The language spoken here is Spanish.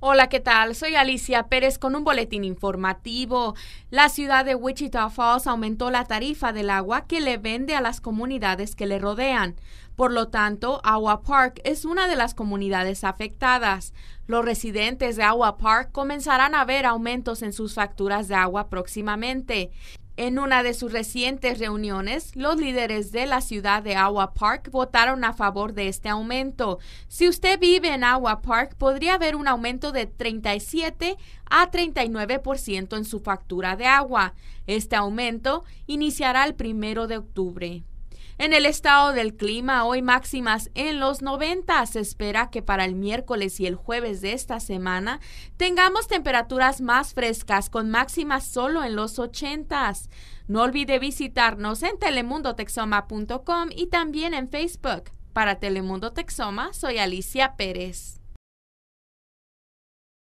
Hola, ¿qué tal? Soy Alicia Pérez con un boletín informativo. La ciudad de Wichita Falls aumentó la tarifa del agua que le vende a las comunidades que le rodean. Por lo tanto, Agua Park es una de las comunidades afectadas. Los residentes de Agua Park comenzarán a ver aumentos en sus facturas de agua próximamente. En una de sus recientes reuniones, los líderes de la ciudad de Agua Park votaron a favor de este aumento. Si usted vive en Agua Park, podría haber un aumento de 37 a 39% en su factura de agua. Este aumento iniciará el primero de octubre. En el estado del clima, hoy máximas en los 90. Se espera que para el miércoles y el jueves de esta semana tengamos temperaturas más frescas con máximas solo en los 80. No olvide visitarnos en telemundotexoma.com y también en Facebook. Para Telemundo Texoma, soy Alicia Pérez.